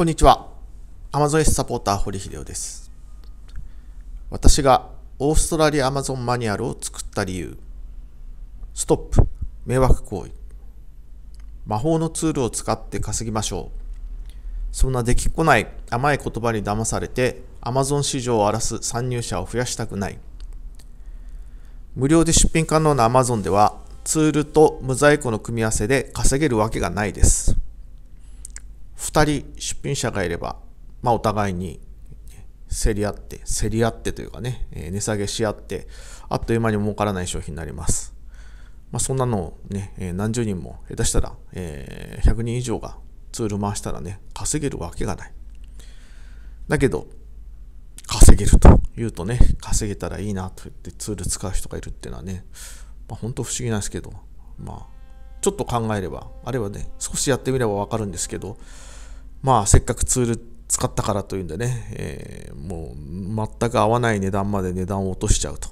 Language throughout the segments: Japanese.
こんにちは。アマゾン S サポーター堀秀夫です。私がオーストラリアアマゾンマニュアルを作った理由。ストップ。迷惑行為。魔法のツールを使って稼ぎましょう。そんなできっこない甘い言葉に騙されて Amazon 市場を荒らす参入者を増やしたくない。無料で出品可能なアマゾンではツールと無在庫の組み合わせで稼げるわけがないです。2人出品者がいれば、まあ、お互いに競り合って、競り合ってというかね、えー、値下げし合って、あっという間に儲からない商品になります。まあ、そんなのをね、えー、何十人も下手したら、えー、100人以上がツール回したらね、稼げるわけがない。だけど、稼げると言うとね、稼げたらいいなと言ってツール使う人がいるっていうのはね、まあ、本当不思議なんですけど、まあ、ちょっと考えれば、あれはね、少しやってみればわかるんですけど、まあ、せっかくツール使ったからというんでね、えー、もう全く合わない値段まで値段を落としちゃうと。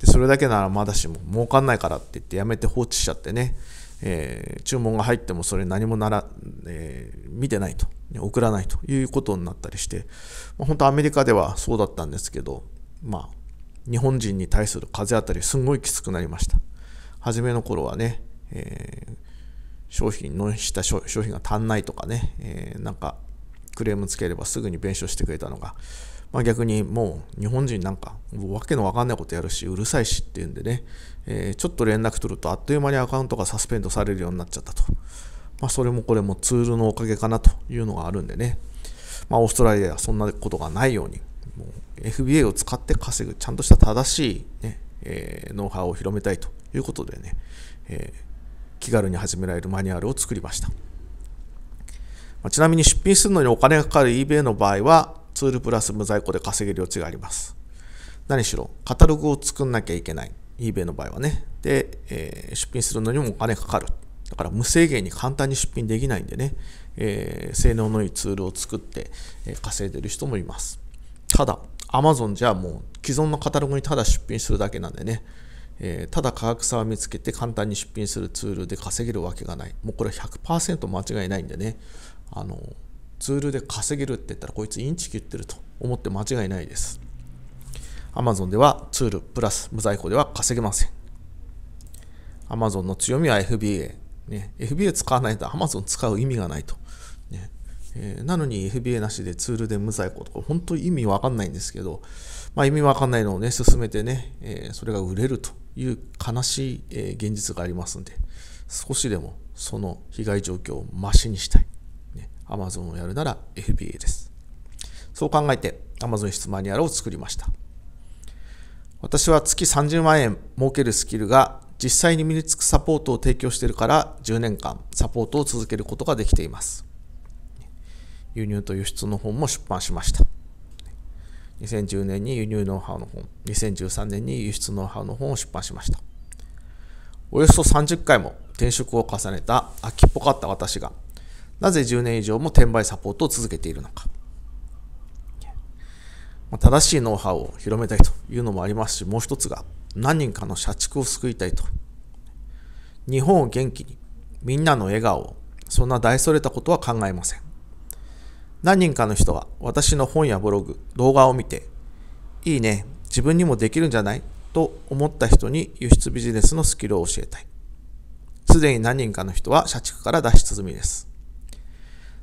で、それだけならまだしも儲かんないからって言ってやめて放置しちゃってね、えー、注文が入ってもそれ何もなら、えー、見てないと、送らないということになったりして、まあ、本当アメリカではそうだったんですけど、まあ、日本人に対する風当たりすごいきつくなりました。初めの頃はね、えー商品、納した商品が足んないとかね、えー、なんかクレームつければすぐに弁償してくれたのが、まあ、逆にもう日本人なんかわけのわかんないことやるしうるさいしっていうんでね、えー、ちょっと連絡取るとあっという間にアカウントがサスペンドされるようになっちゃったと、まあ、それもこれもツールのおかげかなというのがあるんでね、まあ、オーストラリアはそんなことがないようにもう FBA を使って稼ぐちゃんとした正しいね、ねえー、ノウハウを広めたいということでね、えー気軽に始められるマニュアルを作りました。まちなみに出品するのにお金がかかる eBay の場合は、ツールプラス無在庫で稼げる余地があります。何しろ、カタログを作んなきゃいけない。eBay の場合はね。で、えー、出品するのにもお金かかる。だから無制限に簡単に出品できないんでね、えー、性能のいいツールを作って、え稼いでる人もいます。ただ、Amazon じゃもう既存のカタログにただ出品するだけなんでね、えー、ただ価格差を見つけて簡単に出品するツールで稼げるわけがないもうこれ100%間違いないんでねあのツールで稼げるって言ったらこいつインチキ言ってると思って間違いないです Amazon ではツールプラス無在庫では稼げません Amazon の強みは FBA ね、FBA 使わないと Amazon 使う意味がないと、ねえー、なのに FBA なしでツールで無在庫とか本当意味わかんないんですけど、まあ、意味わかんないのをね進めてね、えー、それが売れるという悲しい現実がありますので少しでもその被害状況をましにしたい、ね、Amazon をやるなら FBA ですそう考えて Amazon 質マニュアルを作りました私は月30万円儲けるスキルが実際に身につくサポートを提供しているから10年間サポートを続けることができています輸入と輸出の本も出版しました2010年に輸入ノウハウの本、2013年に輸出ノウハウの本を出版しました。およそ30回も転職を重ねた秋っぽかった私が、なぜ10年以上も転売サポートを続けているのか。正しいノウハウを広めたいというのもありますし、もう一つが何人かの社畜を救いたいと。日本を元気に、みんなの笑顔を、そんな大それたことは考えません。何人かの人は私の本やブログ、動画を見て、いいね、自分にもできるんじゃないと思った人に輸出ビジネスのスキルを教えたい。すでに何人かの人は社畜から脱出済みです。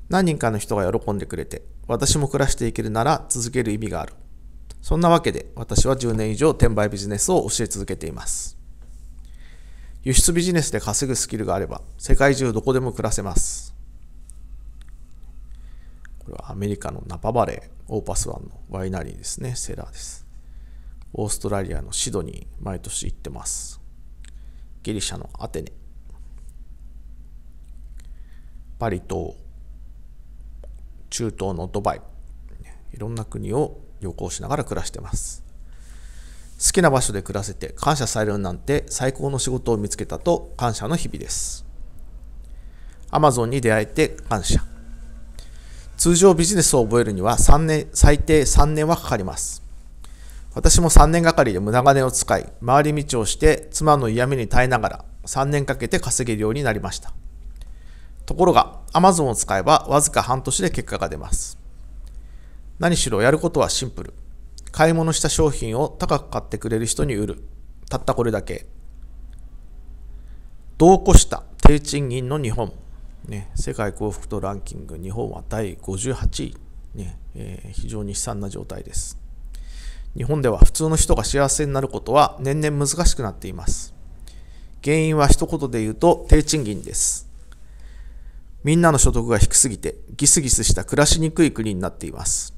何人かの人が喜んでくれて、私も暮らしていけるなら続ける意味がある。そんなわけで私は10年以上転売ビジネスを教え続けています。輸出ビジネスで稼ぐスキルがあれば世界中どこでも暮らせます。メリカのナパバレー、オーパスワンのワイナリーですね、セラーです。オーストラリアのシドニー、毎年行ってます。ギリシャのアテネ。パリと中東のドバイ。いろんな国を旅行しながら暮らしてます。好きな場所で暮らせて感謝されるなんて最高の仕事を見つけたと感謝の日々です。Amazon に出会えて感謝。通常ビジネスを覚えるには3年、最低3年はかかります。私も3年がかりで無駄金を使い、回り道をして妻の嫌味に耐えながら3年かけて稼げるようになりました。ところが Amazon を使えばわずか半年で結果が出ます。何しろやることはシンプル。買い物した商品を高く買ってくれる人に売る。たったこれだけ。どうこした低賃金の日本。ね、世界幸福度ランキング日本は第58位、ねえー、非常に悲惨な状態です日本では普通の人が幸せになることは年々難しくなっています原因は一言で言うと低賃金ですみんなの所得が低すぎてギスギスした暮らしにくい国になっています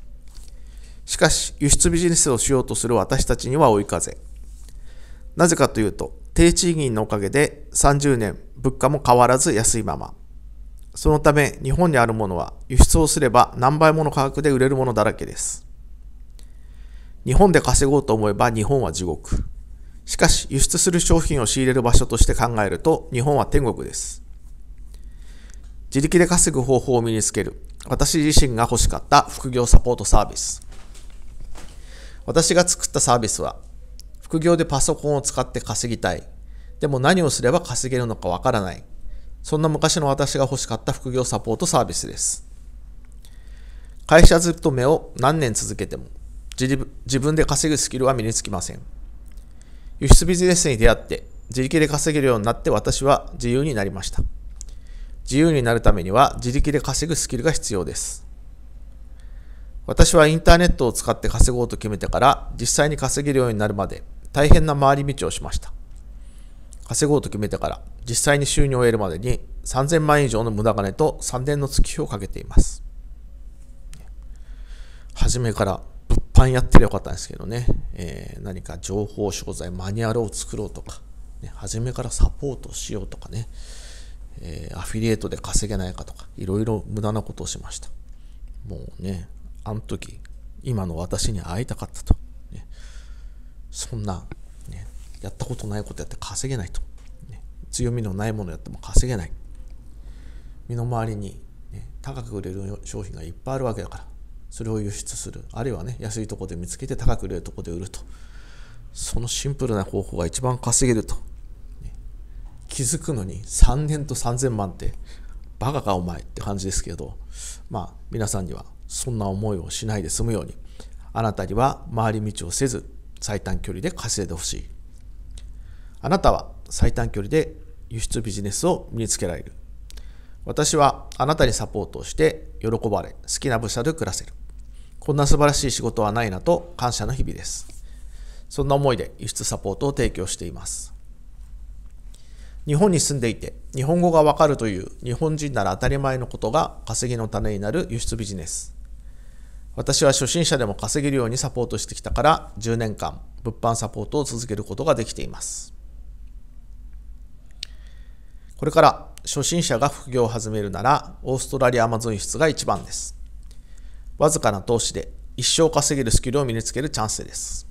しかし輸出ビジネスをしようとする私たちには追い風なぜかというと低賃金のおかげで30年物価も変わらず安いままそのため日本にあるものは輸出をすれば何倍もの価格で売れるものだらけです。日本で稼ごうと思えば日本は地獄。しかし輸出する商品を仕入れる場所として考えると日本は天国です。自力で稼ぐ方法を身につける。私自身が欲しかった副業サポートサービス。私が作ったサービスは、副業でパソコンを使って稼ぎたい。でも何をすれば稼げるのかわからない。そんな昔の私が欲しかった副業サポートサービスです。会社勤めを何年続けても自分で稼ぐスキルは身につきません。輸出ビジネスに出会って自力で稼げるようになって私は自由になりました。自由になるためには自力で稼ぐスキルが必要です。私はインターネットを使って稼ごうと決めてから実際に稼げるようになるまで大変な回り道をしました。稼ごうと決めてから実際に収入を得るまでに3000万円以上の無駄金と3年の月日をかけています。初めから物販やってりゃよかったんですけどね、えー、何か情報商材、マニュアルを作ろうとか、ね、初めからサポートしようとかね、えー、アフィリエイトで稼げないかとか、いろいろ無駄なことをしました。もうね、あの時、今の私に会いたかったと。ね、そんな、ね、やったことないことやって稼げないと。強みのないものやっても稼げない身の回りに、ね、高く売れる商品がいっぱいあるわけだからそれを輸出するあるいはね安いとこで見つけて高く売れるとこで売るとそのシンプルな方法が一番稼げると、ね、気づくのに3年と3000万ってバカかお前って感じですけどまあ皆さんにはそんな思いをしないで済むようにあなたには回り道をせず最短距離で稼いでほしいあなたは最短距離で輸出ビジネスを身につけられる。私はあなたにサポートをして喜ばれ、好きな部署で暮らせる。こんな素晴らしい仕事はないなと感謝の日々です。そんな思いで輸出サポートを提供しています。日本に住んでいて日本語がわかるという日本人なら当たり前のことが稼ぎの種になる輸出ビジネス。私は初心者でも稼げるようにサポートしてきたから10年間物販サポートを続けることができています。これから初心者が副業を始めるなら、オーストラリアアマゾン室が一番です。わずかな投資で一生稼げるスキルを身につけるチャンスです。